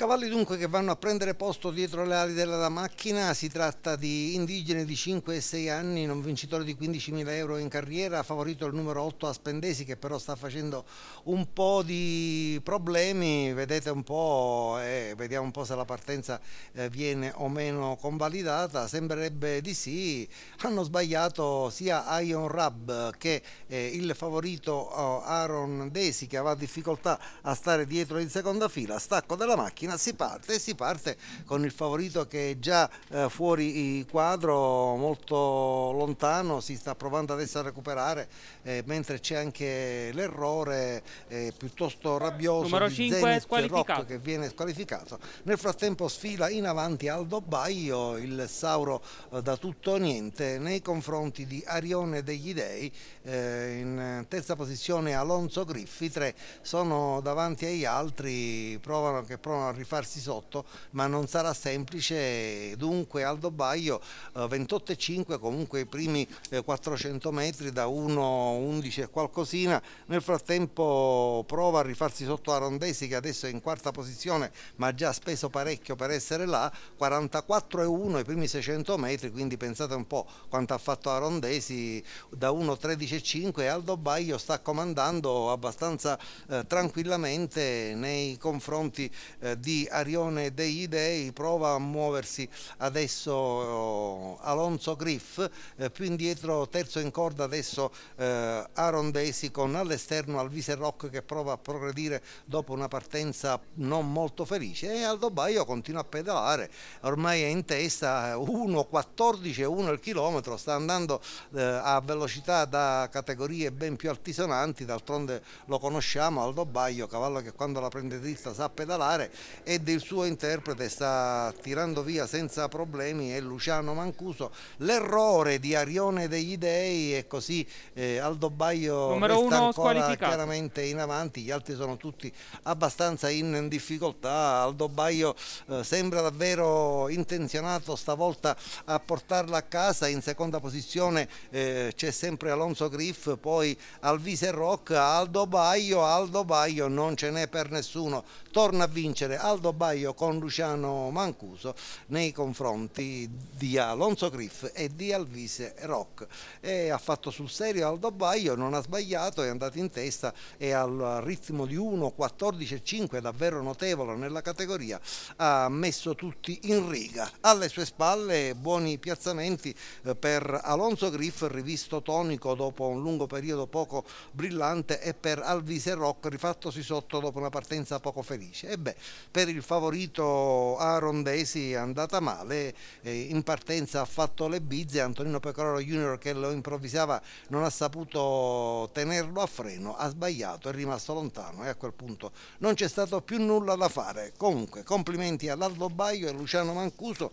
Cavalli dunque che vanno a prendere posto dietro le ali della macchina, si tratta di indigene di 5 e 6 anni, non vincitore di 15.000 euro in carriera, favorito il numero 8 a Spendesi che però sta facendo un po' di problemi, vedete un po' eh, vediamo un po' se la partenza eh, viene o meno convalidata, sembrerebbe di sì, hanno sbagliato sia Ion Rab che eh, il favorito eh, Aaron Desi che aveva difficoltà a stare dietro in seconda fila, stacco della macchina mattina si parte e si parte con il favorito che è già eh, fuori quadro, molto lontano, si sta provando adesso a recuperare, eh, mentre c'è anche l'errore eh, piuttosto rabbioso Numero di 5 Zenit che viene squalificato. Nel frattempo sfila in avanti Aldo Baio, il Sauro eh, da tutto o niente, nei confronti di Arione degli Dei, eh, in terza posizione Alonso Griffi, tre sono davanti agli altri provano, che provano a rifarsi sotto, ma non sarà semplice. Dunque Aldo Baio 28,5 eh, comunque i primi 400 eh, metri da 1,11 e qualcosina. Nel frattempo prova a rifarsi sotto Arondesi che adesso è in quarta posizione ma ha già speso parecchio per essere là. 44,1 i primi 600 metri, quindi pensate un po' quanto ha fatto Arondesi da 1,13,5 e Aldo Baio sta comandando abbastanza eh, tranquillamente nei confronti eh, di di Arione degli Dei prova a muoversi adesso oh, Alonso Griff eh, più indietro terzo in corda adesso eh, Aaron Desi con all'esterno Alvise Rock che prova a progredire dopo una partenza non molto felice e Aldo Baio continua a pedalare ormai è in testa 1.14 e 1 il chilometro sta andando eh, a velocità da categorie ben più altisonanti d'altronde lo conosciamo Aldo Baio cavallo che quando la prende dritta sa pedalare e del suo interprete sta tirando via senza problemi è Luciano Mancuso. L'errore di Arione degli Dei e così eh, Aldo Baio Numero uno chiaramente in avanti, gli altri sono tutti abbastanza in difficoltà, Aldo Baio eh, sembra davvero intenzionato stavolta a portarla a casa, in seconda posizione eh, c'è sempre Alonso Griff, poi Alvise Rock, Aldo Baio, Aldo Baio non ce n'è per nessuno, torna a vincere Aldo Baio con Luciano Mancuso nei confronti di Alonso Griff e di Alvise Rock e ha fatto sul serio Aldo Baio, non ha sbagliato, è andato in testa e al ritmo di 1.14.5 davvero notevole nella categoria ha messo tutti in riga. Alle sue spalle buoni piazzamenti eh, per Alonso Griff rivisto tonico dopo un lungo periodo poco brillante e per Alvise Rock rifattosi sotto dopo una partenza poco felice. E beh, per per il favorito Aaron Desi è andata male, in partenza ha fatto le bizze, Antonino Pecoraro Junior che lo improvvisava non ha saputo tenerlo a freno, ha sbagliato, è rimasto lontano e a quel punto non c'è stato più nulla da fare. Comunque complimenti a all'Aldo Baio e Luciano Mancuso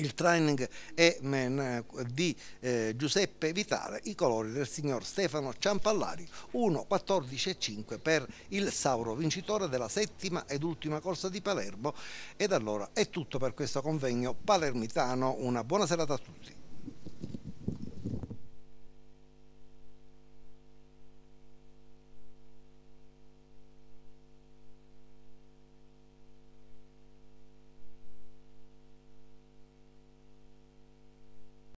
il training è di eh, Giuseppe Vitale, i colori del signor Stefano Ciampallari, 1.14.5 per il Sauro, vincitore della settima ed ultima corsa di Palermo. Ed allora è tutto per questo convegno palermitano, una buona serata a tutti.